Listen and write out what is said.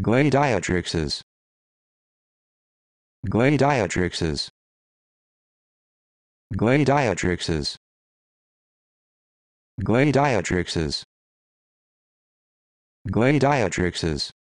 gladiatrixes gladiatrixes gladiatrixes gladiatrixes gladiatrixes